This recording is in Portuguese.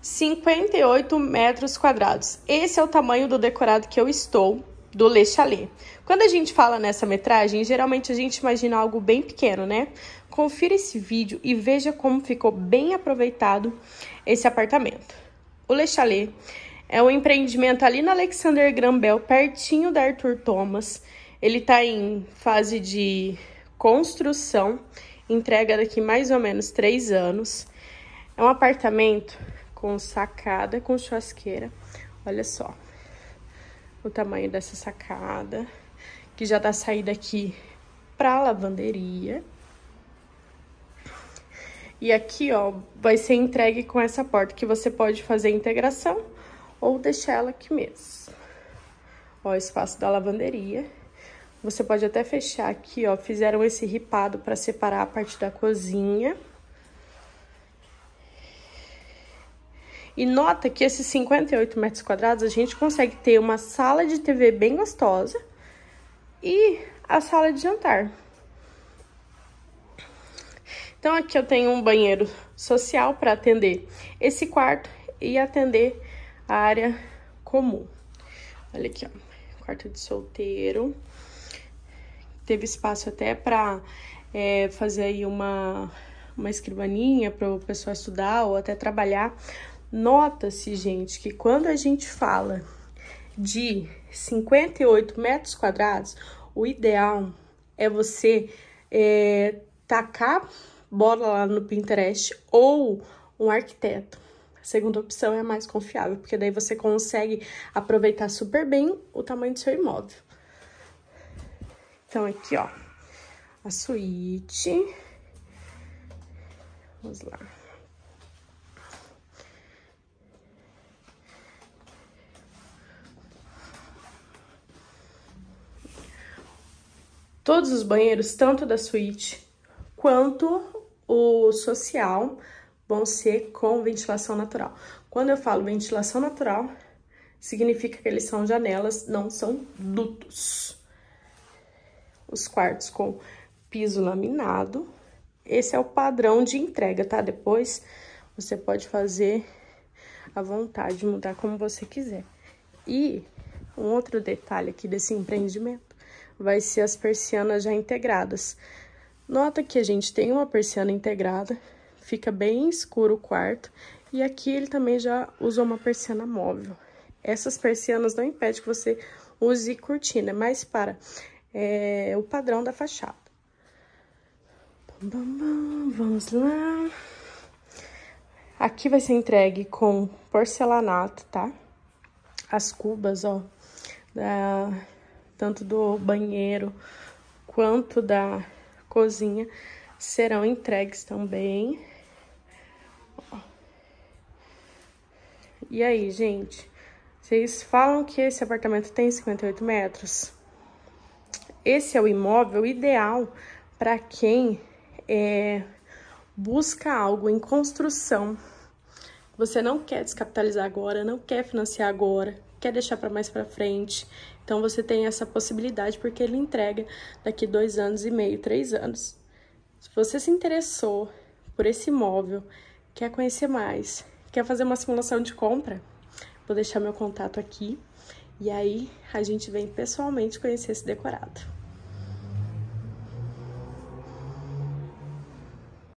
58 metros quadrados. Esse é o tamanho do decorado que eu estou do Le Chalet. Quando a gente fala nessa metragem, geralmente a gente imagina algo bem pequeno, né? Confira esse vídeo e veja como ficou bem aproveitado esse apartamento. O Le Chalet é um empreendimento ali na Alexander Graham Bell, pertinho da Arthur Thomas. Ele está em fase de construção, entrega daqui mais ou menos três anos. É um apartamento com sacada com churrasqueira. Olha só o tamanho dessa sacada, que já tá saída aqui pra lavanderia. E aqui, ó, vai ser entregue com essa porta, que você pode fazer a integração ou deixar ela aqui mesmo. Ó, espaço da lavanderia. Você pode até fechar aqui, ó, fizeram esse ripado para separar a parte da cozinha. E nota que esses 58 metros quadrados a gente consegue ter uma sala de TV bem gostosa e a sala de jantar. Então aqui eu tenho um banheiro social para atender esse quarto e atender a área comum. Olha aqui, ó, quarto de solteiro. Teve espaço até para é, fazer aí uma, uma escrivaninha para o pessoal estudar ou até trabalhar Nota-se, gente, que quando a gente fala de 58 metros quadrados, o ideal é você é, tacar bola lá no Pinterest ou um arquiteto. A segunda opção é a mais confiável, porque daí você consegue aproveitar super bem o tamanho do seu imóvel. Então, aqui, ó, a suíte. Vamos lá. todos os banheiros, tanto da suíte quanto o social, vão ser com ventilação natural. Quando eu falo ventilação natural, significa que eles são janelas, não são dutos. Os quartos com piso laminado. Esse é o padrão de entrega, tá? Depois você pode fazer à vontade, mudar como você quiser. E um outro detalhe aqui desse empreendimento vai ser as persianas já integradas. Nota que a gente tem uma persiana integrada, fica bem escuro o quarto, e aqui ele também já usou uma persiana móvel. Essas persianas não impedem que você use cortina, é mas para é, o padrão da fachada. Vamos lá. Aqui vai ser entregue com porcelanato, tá? As cubas, ó, da tanto do banheiro quanto da cozinha, serão entregues também. E aí, gente? Vocês falam que esse apartamento tem 58 metros? Esse é o imóvel ideal para quem é, busca algo em construção. Você não quer descapitalizar agora, não quer financiar agora quer deixar para mais para frente. Então você tem essa possibilidade porque ele entrega daqui dois anos e meio, três anos. Se você se interessou por esse imóvel, quer conhecer mais, quer fazer uma simulação de compra, vou deixar meu contato aqui e aí a gente vem pessoalmente conhecer esse decorado.